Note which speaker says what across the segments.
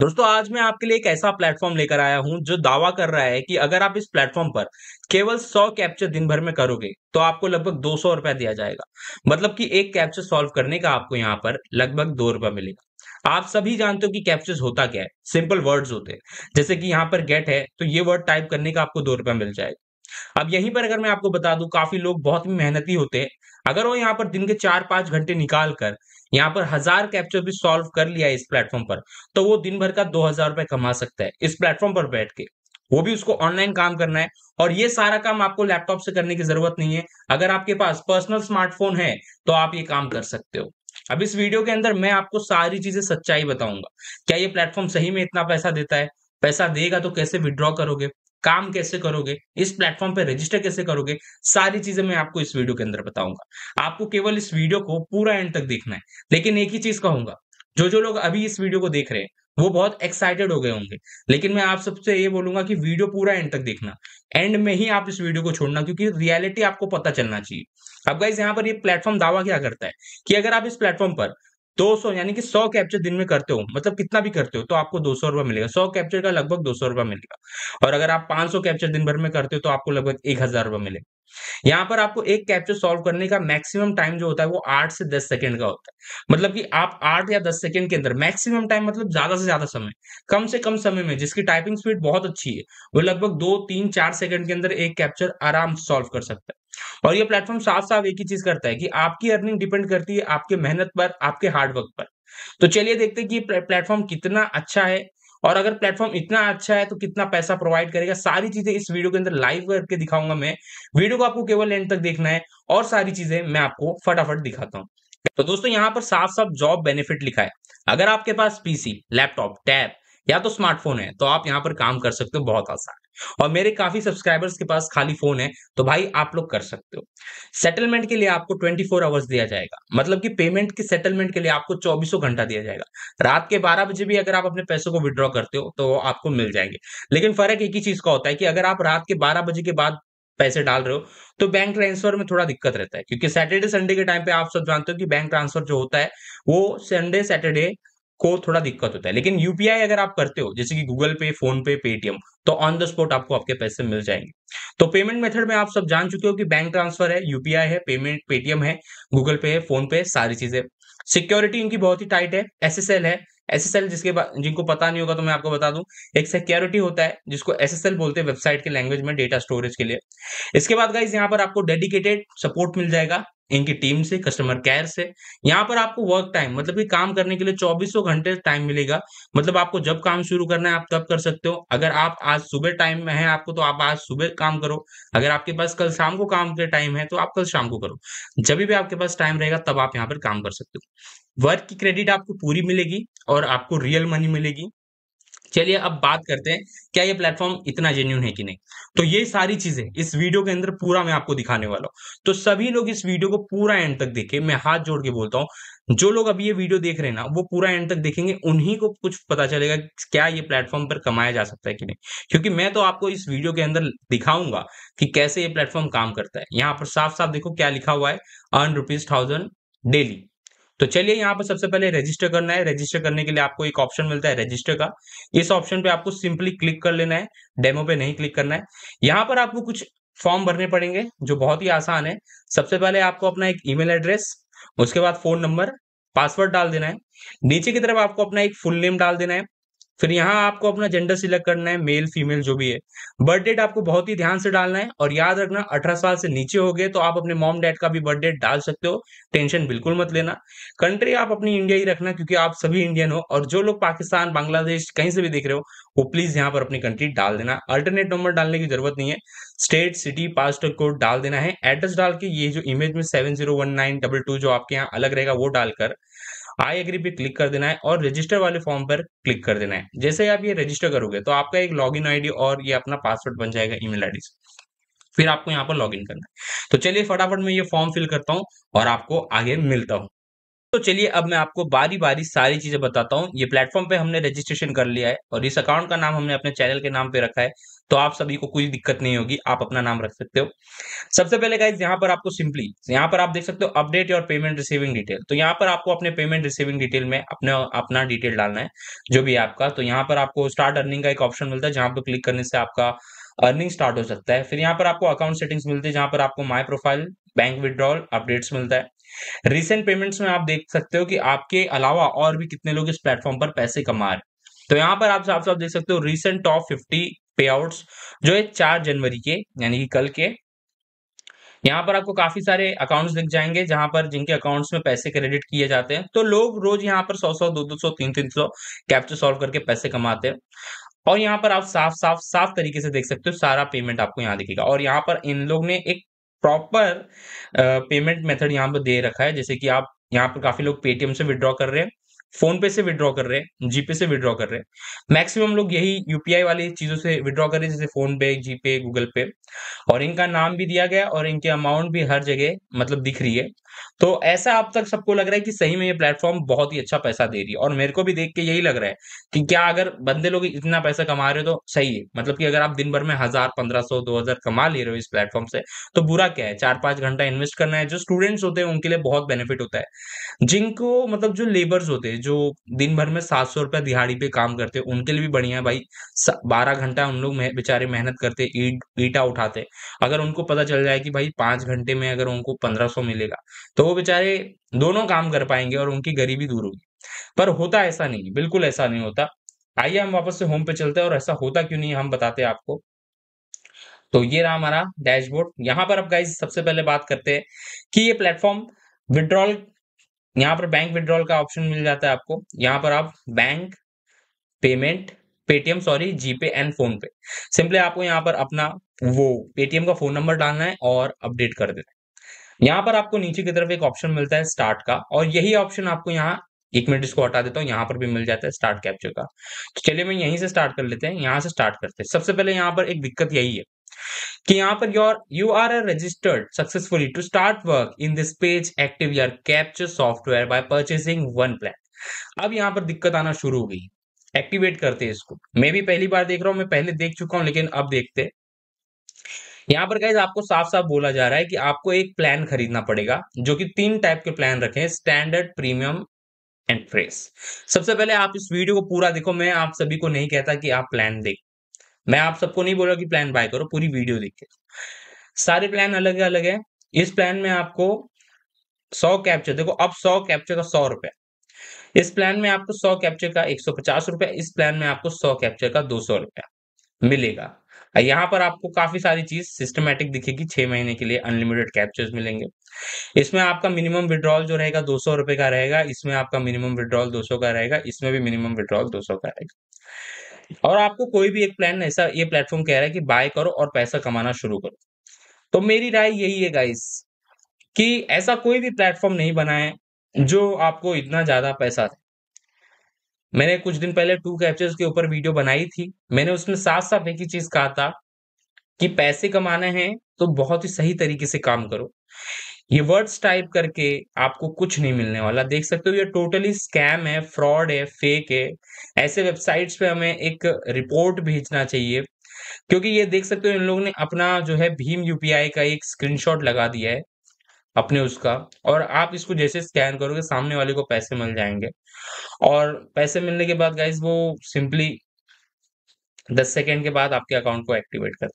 Speaker 1: दोस्तों आज मैं आपके लिए एक ऐसा प्लेटफॉर्म लेकर आया हूं जो दावा कर रहा है कि अगर आप इस प्लेटफॉर्म पर केवल 100 कैप्चर दिन भर में करोगे तो आपको लगभग दो सौ रुपया दिया जाएगा मतलब कि एक कैप्चर सॉल्व करने का आपको यहां पर लगभग दो रुपया मिलेगा आप सभी जानते हो कि कैप्चर्स होता क्या है सिंपल वर्ड्स होते हैं जैसे कि यहाँ पर गेट है तो ये वर्ड टाइप करने का आपको दो रुपया मिल जाएगा अब यहीं पर अगर मैं आपको बता दू काफी लोग बहुत ही मेहनती होते हैं अगर वो यहाँ पर दिन के चार पांच घंटे निकाल कर यहाँ पर हजार कैप्चर भी सॉल्व कर लिया इस प्लेटफॉर्म पर तो वो दिन भर का दो हजार रुपए कमा सकता है इस प्लेटफॉर्म पर बैठ के वो भी उसको ऑनलाइन काम करना है और ये सारा काम आपको लैपटॉप से करने की जरूरत नहीं है अगर आपके पास पर्सनल स्मार्टफोन है तो आप ये काम कर सकते हो अब इस वीडियो के अंदर मैं आपको सारी चीजें सच्चाई बताऊंगा क्या ये प्लेटफॉर्म सही में इतना पैसा देता है पैसा देगा तो कैसे विड्रॉ करोगे काम कैसे करोगे इस प्लेटफॉर्म पे रजिस्टर कैसे करोगे सारी चीजें मैं आपको इस वीडियो के अंदर बताऊंगा आपको केवल इस वीडियो को पूरा एंड तक देखना है लेकिन एक ही चीज कहूंगा जो जो लोग अभी इस वीडियो को देख रहे हैं वो बहुत एक्साइटेड हो गए होंगे लेकिन मैं आप सबसे ये बोलूंगा कि वीडियो पूरा एंड तक देखना एंड में ही आप इस वीडियो को छोड़ना क्योंकि रियलिटी आपको पता चलना चाहिए अब गाइज यहाँ पर ये प्लेटफॉर्म दावा क्या करता है कि अगर आप इस प्लेटफॉर्म पर 200 यानी कि 100 कैप्चर दिन में करते हो मतलब कितना भी करते हो तो आपको दो सौ मिलेगा 100 कैप्चर का लगभग दो सौ मिलेगा और अगर आप 500 कैप्चर दिन भर में करते हो तो आपको लगभग एक हजार मिलेगा यहां पर आपको एक कैप्चर सॉल्व करने का मैक्सिमम टाइम जो होता है वो आठ से दस सेकंड का होता है मतलब कि आप आठ या दस सेकंड के अंदर मैक्सिमम टाइम मतलब ज्यादा से ज्यादा समय कम से कम समय में जिसकी टाइपिंग स्पीड बहुत अच्छी है वो लगभग दो तीन चार सेकंड के अंदर एक कैप्चर आराम से सॉल्व कर सकता है और ये प्लेटफॉर्म साफ साफ एक ही चीज करता है कि आपकी अर्निंग डिपेंड करती है आपके मेहनत पर आपके हार्डवर्क पर तो चलिए देखते हैं कि प्लेटफॉर्म कितना अच्छा है और अगर प्लेटफॉर्म इतना अच्छा है तो कितना पैसा प्रोवाइड करेगा सारी चीजें इस वीडियो के अंदर लाइव करके दिखाऊंगा मैं वीडियो को आपको केवल एंड तक देखना है और सारी चीजें मैं आपको फटाफट दिखाता हूँ तो दोस्तों यहाँ पर साफ साफ जॉब बेनिफिट लिखा है अगर आपके पास पीसी लैपटॉप टैब या तो स्मार्टफोन है तो आप यहाँ पर काम कर सकते हो बहुत आसान और मेरे काफी सब्सक्राइबर्स के पास खाली फोन है तो भाई आप लोग कर सकते हो सेटलमेंट के लिए आपको 24 फोर आवर्स दिया जाएगा मतलब कि पेमेंट के सेटलमेंट के लिए आपको चौबीसों घंटा दिया जाएगा रात के बारह बजे भी अगर आप अपने पैसों को विड्रॉ करते हो तो आपको मिल जाएंगे लेकिन फर्क एक ही चीज का होता है कि अगर आप रात के बारह बजे के बाद पैसे डाल रहे हो तो बैंक ट्रांसफर में थोड़ा दिक्कत रहता है क्योंकि सैटरडे संडे के टाइम पे आप सब जानते हो कि बैंक ट्रांसफर जो होता है वो संडे सैटरडे को थोड़ा दिक्कत होता है लेकिन यूपीआई अगर आप करते हो जैसे कि गूगल पे फोन पे पेटीएम तो ऑन द स्पॉट आपको आपके पैसे मिल जाएंगे तो पेमेंट मेथड में आप सब जान चुके हो कि बैंक ट्रांसफर है यूपीआई है पेमेंट पेटीएम है गूगल पे है फोन पे है सारी चीजें सिक्योरिटी इनकी बहुत ही टाइट है एल है एसएसएल जिसके जिनको पता नहीं होगा तो मैं आपको बता दूं एक सिक्योरिटी होता है जिसको एसएसएल बोलते हैं वेबसाइट के लैंग्वेज में डेटा स्टोरेज के लिए इसके बाद गाइज यहाँ पर आपको डेडिकेटेड सपोर्ट मिल जाएगा इनकी टीम से कस्टमर केयर से यहाँ पर आपको वर्क टाइम मतलब कि काम करने के लिए चौबीसों घंटे टाइम मिलेगा मतलब आपको जब काम शुरू करना है आप तब कर सकते हो अगर आप आज सुबह टाइम में है आपको तो आप आज सुबह काम करो अगर आपके पास कल शाम को काम के टाइम है तो आप कल शाम को करो जब भी आपके पास टाइम रहेगा तब आप यहाँ पर काम कर सकते हो वर्क की क्रेडिट आपको पूरी मिलेगी और आपको रियल मनी मिलेगी चलिए अब बात करते हैं क्या ये प्लेटफॉर्म इतना जेन्यून है कि नहीं तो ये सारी चीजें इस वीडियो के अंदर पूरा मैं आपको दिखाने वाला हूं तो सभी लोग इस वीडियो को पूरा एंड तक देखें मैं हाथ जोड़ के बोलता हूं जो लोग अभी ये वीडियो देख रहे हैं ना वो पूरा एंड तक देखेंगे उन्हीं को कुछ पता चलेगा क्या ये प्लेटफॉर्म पर कमाया जा सकता है कि नहीं क्योंकि मैं तो आपको इस वीडियो के अंदर दिखाऊंगा कि कैसे ये प्लेटफॉर्म काम करता है यहाँ पर साफ साफ देखो क्या लिखा हुआ है अर्न रुपीज थाउजेंड डेली तो चलिए यहाँ पर सबसे पहले रजिस्टर करना है रजिस्टर करने के लिए आपको एक ऑप्शन मिलता है रजिस्टर का इस ऑप्शन पे आपको सिंपली क्लिक कर लेना है डेमो पे नहीं क्लिक करना है यहाँ पर आपको कुछ फॉर्म भरने पड़ेंगे जो बहुत ही आसान है सबसे पहले आपको अपना एक ईमेल एड्रेस उसके बाद फोन नंबर पासवर्ड डाल देना है नीचे की तरफ आपको अपना एक फुल नेम डाल देना है फिर यहाँ आपको अपना जेंडर सिलेक्ट करना है मेल फीमेल जो भी है बर्थ डेट आपको बहुत ही ध्यान से डालना है और याद रखना अठारह साल से नीचे हो गए तो आप अपने मॉम डैड का भी बर्थ डेट डाल सकते हो टेंशन बिल्कुल मत लेना कंट्री आप अपनी इंडिया ही रखना क्योंकि आप सभी इंडियन हो और जो लोग पाकिस्तान बांग्लादेश कहीं से भी देख रहे हो वो प्लीज यहाँ पर अपनी कंट्री डाल देना अल्टरनेट नंबर डालने की जरूरत नहीं है स्टेट सिटी पास्ट कोड डाल देना है एड्रेस डाल के ये जो इमेज में seven zero one nine double two जो आपके यहाँ अलग रहेगा वो डालकर आई एग्री पे क्लिक कर देना है और रजिस्टर वाले फॉर्म पर क्लिक कर देना है जैसे ही आप ये रजिस्टर करोगे तो आपका एक लॉग इन और ये अपना पासवर्ड बन जाएगा ईमेल आईडी से फिर आपको यहाँ पर लॉग इन करना है तो चलिए फटाफट मैं ये फॉर्म फिल करता हूँ और आपको आगे मिलता हूँ तो चलिए अब मैं आपको बारी बारी सारी चीजें बताता हूँ ये प्लेटफॉर्म पे हमने रजिस्ट्रेशन कर लिया है और इस अकाउंट का नाम हमने अपने चैनल के नाम पे रखा है तो आप सभी को कोई दिक्कत नहीं होगी आप अपना नाम रख सकते हो सबसे पहले गाइज यहाँ पर आपको सिंपली यहाँ पर आप देख सकते हो अपडेट और पेमेंट रिसीविंग डिटेल तो यहाँ पर आपको अपने पेमेंट रिसीविंग डिटेल में अपने अपना डिटेल डालना है जो भी आपका तो यहाँ पर आपको स्टार्ट अर्निंग का एक ऑप्शन मिलता है जहां पर क्लिक करने से आपका अर्निंग स्टार्ट हो सकता है फिर यहाँ पर आपको अकाउंट सेटिंग्स मिलती है जहां पर आपको my profile bank withdrawal updates मिलता है रिसेंट पेमेंट्स में आप देख सकते हो कि आपके अलावा और भी कितने लोग इस प्लेटफॉर्म पर पैसे कमा रहे तो यहाँ पर आप साफ साफ देख सकते हो रिसेंट टॉप फिफ्टी पे जो है चार जनवरी के यानी कि कल के यहाँ पर आपको काफी सारे अकाउंट्स दिख जाएंगे जहां पर जिनके अकाउंट्स में पैसे क्रेडिट किए जाते हैं तो लोग रोज यहाँ पर सौ सौ दो दो सौ तीन तीन सौ कैप्चर सॉल्व करके पैसे कमाते हैं और यहाँ पर आप साफ साफ साफ तरीके से देख सकते हो सारा पेमेंट आपको यहाँ दिखेगा और यहाँ पर इन लोग ने एक प्रॉपर पेमेंट मेथड यहाँ पर दे रखा है जैसे कि आप यहाँ पर काफी लोग पेटीएम से विड्रॉ कर रहे हैं फोन पे से विड्रॉ कर रहे हैं जीपे से विड्रॉ कर रहे हैं मैक्सिमम लोग यही यूपीआई वाली चीजों से विड्रॉ कर रहे हैं जैसे फोन पे जीपे गूगल पे और इनका नाम भी दिया गया और इनके अमाउंट भी हर जगह मतलब दिख रही है तो ऐसा अब तक सबको लग रहा है कि सही में ये प्लेटफॉर्म बहुत ही अच्छा पैसा दे रही है और मेरे को भी देख के यही लग रहा है कि क्या अगर बंदे लोग इतना पैसा कमा रहे हो तो सही है मतलब कि अगर आप दिन भर में हजार पंद्रह सौ दो हजार कमा ले रहे हो इस प्लेटफॉर्म से तो बुरा क्या है चार पांच घंटा इन्वेस्ट करना है जो स्टूडेंट्स होते हैं उनके लिए बहुत बेनिफिट होता है जिनको मतलब जो लेबर्स होते हैं जो दिन भर में सात सौ रुपया दिहाड़ी पे काम करते हैं उनके लिए भी बढ़िया है भाई बारह घंटा उन लोग बेचारे मेहनत करते ईट ईटा उठाते अगर उनको पता चल जाए कि भाई पांच घंटे में अगर उनको पंद्रह सौ मिलेगा तो वो बेचारे दोनों काम कर पाएंगे और उनकी गरीबी दूर होगी पर होता ऐसा नहीं बिल्कुल ऐसा नहीं होता आइए हम वापस से होम पे चलते हैं और ऐसा होता क्यों नहीं हम बताते हैं आपको तो ये रहा हमारा डैशबोर्ड यहां पर अब गाइज सबसे पहले बात करते हैं कि ये प्लेटफॉर्म विड्रॉल यहाँ पर बैंक विड्रॉल का ऑप्शन मिल जाता है आपको यहाँ पर आप bank payment Paytm sorry GPay and PhonePe simply आपको यहाँ पर अपना वो पेटीएम का फोन नंबर डालना है और अपडेट कर देना है यहाँ पर आपको नीचे की तरफ एक ऑप्शन मिलता है स्टार्ट का और यही ऑप्शन आपको यहाँ एक मिनट इसको हटा देता हूँ यहाँ पर भी मिल जाता है स्टार्ट कैप्चर का तो चलिए मैं यहीं से स्टार्ट कर लेते हैं यहाँ से स्टार्ट करते हैं सबसे पहले यहाँ पर एक दिक्कत यही है कि यहाँ पर your you are are registered successfully to start work in this page active your capture software by purchasing one plan अब यहाँ पर दिक्कत आना शुरू हो गई एक्टिवेट करते हैं इसको मैं भी पहली बार देख रहा हूं मैं पहले देख चुका हूं लेकिन अब देखते हैं यहाँ पर गाइज आपको साफ साफ बोला जा रहा है कि आपको एक प्लान खरीदना पड़ेगा जो कि तीन टाइप के प्लान रखे हैं स्टैंडर्ड प्रीमियम एंड फ्रेश सबसे पहले आप इस वीडियो को पूरा देखो मैं आप सभी को नहीं कहता कि आप प्लान देख मैं आप सबको नहीं बोल रहा कि प्लान बाय करो पूरी वीडियो देख के सारे प्लान अलग अलग है इस प्लान में आपको सौ कैप्चर देखो अब सौ कैप्चर का सौ रुपया इस प्लान में आपको सौ कैप्चर का एक सौ पचास रुपया इस प्लान में आपको सौ कैप्चर का दो सौ रुपया मिलेगा यहाँ पर आपको काफी सारी चीज सिस्टमेटिक दिखेगी छह महीने के लिए अनलिमिटेड कैप्चर्स मिलेंगे इसमें आपका मिनिमम विड्रॉल जो रहेगा दो सौ रुपए का रहेगा इसमें आपका मिनिमम विड्रॉल दो सौ का रहेगा इसमें भी मिनिमम विड्रॉल दो सौ का रहेगा और आपको कोई भी एक प्लान ऐसा ये प्लेटफॉर्म कह रहा है कि बाय करो और पैसा कमाना शुरू करो तो मेरी राय यही है गाइस कि ऐसा कोई भी प्लेटफॉर्म नहीं बनाए जो आपको इतना ज्यादा पैसा दे मैंने कुछ दिन पहले टू कैप्चर्स के ऊपर वीडियो बनाई थी मैंने उसमें साफ साफ एक ही चीज कहा था कि पैसे कमाने हैं तो बहुत ही सही तरीके से काम करो ये वर्ड्स टाइप करके आपको कुछ नहीं मिलने वाला देख सकते हो ये टोटली स्कैम है फ्रॉड है फेक है ऐसे वेबसाइट्स पे हमें एक रिपोर्ट भेजना चाहिए क्योंकि ये देख सकते हो इन लोगों ने अपना जो है भीम यूपीआई का एक स्क्रीनशॉट लगा दिया है अपने उसका और आप इसको जैसे स्कैन करोगे सामने वाले को पैसे मिल जाएंगे और पैसे मिलने के बाद गाइज वो सिंपली दस सेकेंड के बाद आपके अकाउंट को एक्टिवेट कर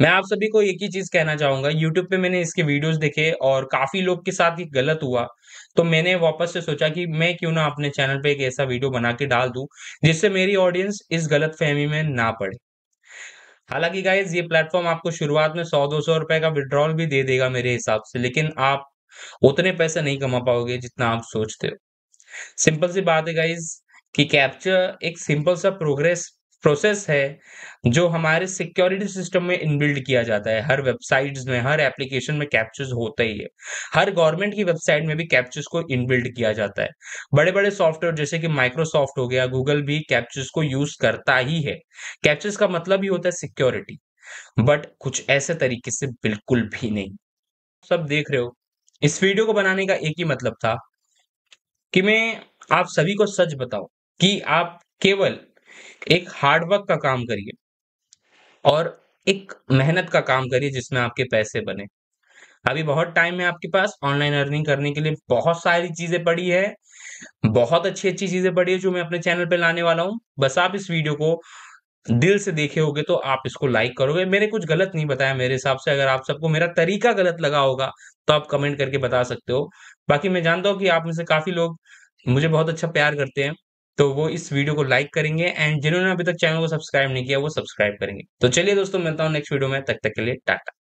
Speaker 1: मैं आप सभी को एक ही चीज कहना चाहूंगा यूट्यूब पे मैंने इसके वीडियोस देखे और काफी लोग के साथ ये गलत हुआ तो मैंने वापस से सोचा कि मैं क्यों ना अपने चैनल पे एक ऐसा वीडियो बना के डाल दू जिससे मेरी ऑडियंस इस गलत फहमी में ना पड़े हालांकि गाइज ये प्लेटफॉर्म आपको शुरुआत में सौ दो सौ रुपए का विड्रॉल भी दे देगा मेरे हिसाब से लेकिन आप उतने पैसे नहीं कमा पाओगे जितना आप सोचते हो सिंपल सी बात है गाइज कि कैप्चर एक सिंपल सा प्रोग्रेस प्रोसेस है जो हमारे सिक्योरिटी सिस्टम में इनबिल्ड किया जाता है हर वेबसाइट्स में हर एप्लीकेशन में कैप्चर्स होता ही है हर गवर्नमेंट की वेबसाइट में भी कैप्चर्स को इनबिल्ड किया जाता है बड़े बड़े सॉफ्टवेयर जैसे कि माइक्रोसॉफ्ट हो गया गूगल भी कैप्चर्स को यूज करता ही है कैप्चर्स का मतलब ही होता है सिक्योरिटी बट कुछ ऐसे तरीके से बिल्कुल भी नहीं सब देख रहे हो इस वीडियो को बनाने का एक ही मतलब था कि मैं आप सभी को सच बताऊं कि आप केवल एक हार्डवर्क का काम करिए और एक मेहनत का काम करिए जिसमें आपके पैसे बने अभी बहुत टाइम है आपके पास ऑनलाइन अर्निंग करने के लिए बहुत सारी चीजें पड़ी है बहुत अच्छी अच्छी चीजें पड़ी है जो मैं अपने चैनल पे लाने वाला हूं बस आप इस वीडियो को दिल से देखे होगे तो आप इसको लाइक करोगे मेरे कुछ गलत नहीं बताया मेरे हिसाब से अगर आप सबको मेरा तरीका गलत लगा होगा तो आप कमेंट करके बता सकते हो बाकी मैं जानता हूँ कि आप में से काफी लोग मुझे बहुत अच्छा प्यार करते हैं तो वो इस वीडियो को लाइक करेंगे एंड जिन्होंने अभी तक चैनल को सब्सक्राइब नहीं किया वो सब्सक्राइब करेंगे तो चलिए दोस्तों मिलता हूँ नेक्स्ट वीडियो में तक तक के लिए टाटा